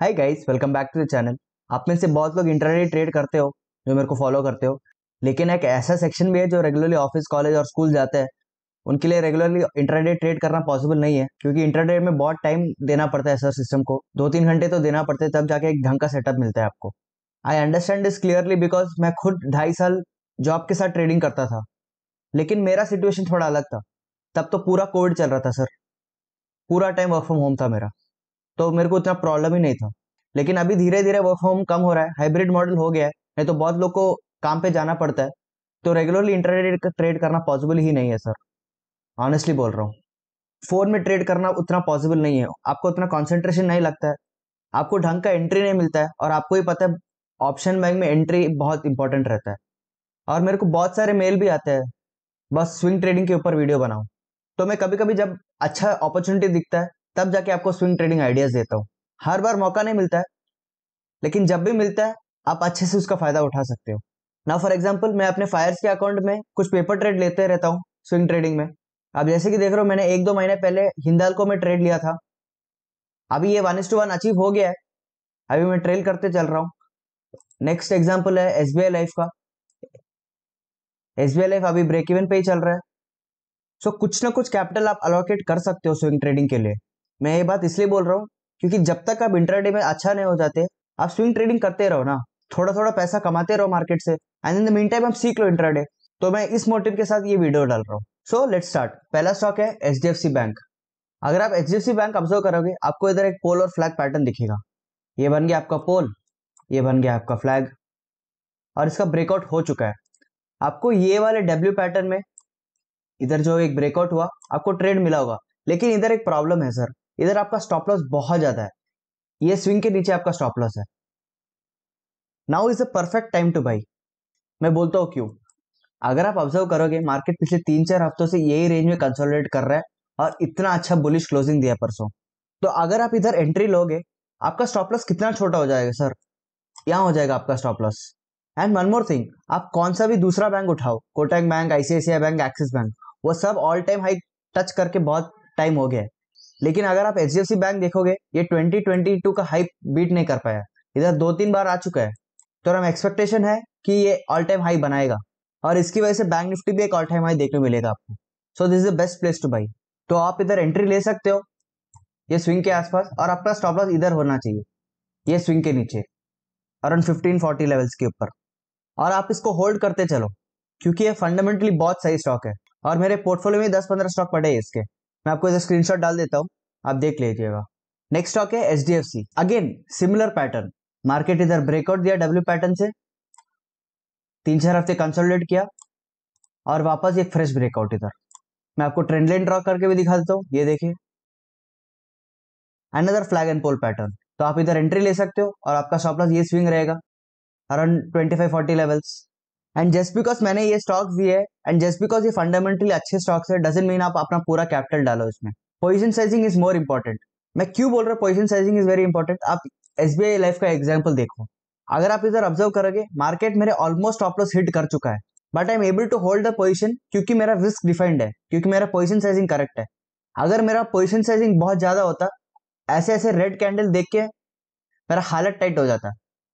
hi guys welcome back to the channel आप में से बहुत लोग इंटरनेट ट्रेड करते हो जो मेरे को फॉलो करते हो लेकिन एक ऐसा सेक्शन भी है जो रेगुलरली ऑफिस कॉलेज और स्कूल जाते हैं उनके लिए रेगुलरली इंटरनेट ट्रेड करना पॉसिबल नहीं है क्योंकि इंटरनेट में बहुत टाइम देना पड़ता है सर सिस्टम को दो तीन घंटे तो देना पड़ते हैं तब जाके एक ढंग का सेटअप मिलता है आपको I understand this clearly because मैं खुद ढाई साल जॉब के साथ ट्रेडिंग करता था लेकिन मेरा सिचुएशन थोड़ा अलग था तब तो पूरा कोविड चल रहा था सर पूरा टाइम वर्क फ्रॉम होम था मेरा तो मेरे को इतना प्रॉब्लम ही नहीं था लेकिन अभी धीरे धीरे वर्क फ्रॉम कम हो रहा है हाइब्रिड मॉडल हो गया है नहीं तो बहुत लोग को काम पे जाना पड़ता है तो रेगुलरली इंटरनेट ट्रेड करना पॉसिबल ही नहीं है सर ऑनेस्टली बोल रहा हूँ फोन में ट्रेड करना उतना पॉसिबल नहीं है आपको उतना कॉन्सेंट्रेशन नहीं लगता है आपको ढंग का एंट्री नहीं मिलता है और आपको ही पता है ऑप्शन बैंक में एंट्री बहुत इंपॉर्टेंट रहता है और मेरे को बहुत सारे मेल भी आते हैं बस स्विंग ट्रेडिंग के ऊपर वीडियो बनाऊँ तो मैं कभी कभी जब अच्छा अपॉर्चुनिटी दिखता है तब जाके आपको स्विंग ट्रेडिंग आइडियाज देता हूँ हर बार मौका नहीं मिलता है लेकिन जब भी मिलता है आप अच्छे से उसका फायदा उठा सकते हो ना फॉर एग्जाम्पल मैं अपने फायर्स के अकाउंट में कुछ पेपर ट्रेड लेते रहता हूँ स्विंग ट्रेडिंग में अब जैसे कि देख रहे हो मैंने एक दो महीने पहले हिंदाल को मैं ट्रेड लिया था अभी ये वन टू वन अचीव हो गया है अभी मैं ट्रेल करते चल रहा हूँ नेक्स्ट एग्जाम्पल है एस बी आई लाइफ का एस बी आई लाइफ अभी ब्रेक इवन पे ही चल रहा है सो so, कुछ ना कुछ कैपिटल आप अलॉकेट कर सकते हो स्विंग ट्रेडिंग के लिए मैं ये बात इसलिए बोल रहा हूँ क्योंकि जब तक आप इंटरडे में अच्छा नहीं हो जाते आप स्विंग ट्रेडिंग करते रहो ना थोड़ा थोड़ा पैसा कमाते रहो मार्केट से and in the meantime आप सीख लो इंटरडे तो मैं इस मोटिव के साथ ये वीडियो डाल रहा हूँ सो लेट स्टार्ट पहला स्टॉक है एच बैंक अगर आप एच बैंक ऑब्जर्व करोगे आपको इधर एक पोल और फ्लैग पैटर्न दिखेगा ये बन गया आपका पोल ये बन गया आपका फ्लैग और इसका ब्रेकआउट हो चुका है आपको ये वाले डब्ल्यू पैटर्न में इधर जो एक ब्रेकआउट हुआ आपको ट्रेड मिला होगा लेकिन इधर एक प्रॉब्लम है सर इधर आपका स्टॉप लॉस बहुत ज्यादा है ये स्विंग के नीचे आपका स्टॉप लॉस है now is a perfect time to buy मैं बोलता हूँ क्यों अगर आप ऑब्जर्व करोगे मार्केट पिछले तीन चार हफ्तों से यही रेंज में कंसोलिडेट कर रहा है और इतना अच्छा बुलिश क्लोजिंग दिया परसों तो अगर आप इधर एंट्री लोगे आपका स्टॉप लॉस कितना छोटा हो जाएगा सर यहाँ हो जाएगा आपका stop loss and one more thing आप कौन सा भी दूसरा बैंक उठाओ Kotak bank ICICI bank Axis bank वो सब ऑल टाइम हाई टच करके बहुत टाइम हो गया है लेकिन अगर आप एच बैंक देखोगे ये 2022 का हाइप बीट नहीं कर पाया इधर दो तीन बार आ चुका है तो हम एक्सपेक्टेशन है कि ये ऑल टाइम हाई बनाएगा और इसकी वजह से बैंक निफ्टी भी एक ऑल टाइम हाई देखने मिलेगा आपको so this is the best place to buy तो आप इधर एंट्री ले सकते हो ये स्विंग के आसपास और आपका स्टॉप लॉस इधर होना चाहिए ये स्विंग के नीचे अराउंड फिफ्टीन फोर्टी लेवल्स के ऊपर और आप इसको होल्ड करते चलो क्योंकि ये फंडामेंटली बहुत सही स्टॉक है और मेरे पोर्टफोलियो में दस पंद्रह स्टॉक पड़े हैं इसके मैं आपको इधर स्क्रीनशॉट डाल देता हूँ आप देख लीजिएगा नेक्स्ट स्टॉक है H D F C again similar pattern market इधर ब्रेकआउट दिया डब्ल्यू पैटर्न से तीन चार हफ्ते कंसोलिडेट किया और वापस एक फ्रेश ब्रेकआउट इधर मैं आपको ट्रेंड लाइन ड्रॉ करके भी दिखा देता हूँ ये देखिए another flag and pole pattern तो आप इधर एंट्री ले सकते हो और आपका शॉप लॉस ये स्विंग रहेगा around twenty five forty levels and just because मैंने ये स्टॉक्स दिए एंड जस्ट बिकॉज ये फंडामेंटली अच्छे स्टॉक्स है डजेंट मीन आप अपना पूरा कैपिटल डालो इसमें position sizing is more important मैं क्यों बोल रहा हूँ position sizing is very important आप एस बी आई लाइफ का एग्जाम्पल देखो अगर आप इधर ऑब्जर्व करोगे मार्केट मेरे ऑलमोस्ट टॉप लॉस हिट कर चुका है but I am able to hold the position क्योंकि मेरा रिस्क डिफाइंड है क्योंकि मेरा पोजिशन साइजिंग करेक्ट है अगर मेरा पोजिशन साइजिंग बहुत ज़्यादा होता ऐसे ऐसे रेड कैंडल देख के मेरा हालत टाइट हो जाता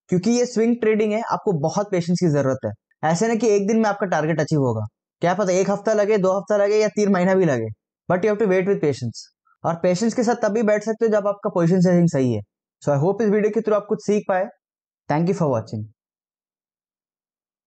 क्योंकि ये स्विंग ट्रेडिंग है आपको बहुत पेशेंस की ज़रूरत है ऐसे नहीं कि एक दिन में आपका टारगेट अचीव होगा क्या पता एक हफ्ता लगे दो हफ्ता लगे या तीन महीना भी लगे but you have to wait with patience और पेशेंस के साथ तभी बैठ सकते हो जब आपका पोजिशन सेटिंग सही है सो आई होप इस वीडियो के थ्रू आप कुछ सीख पाए थैंक यू फॉर वॉचिंग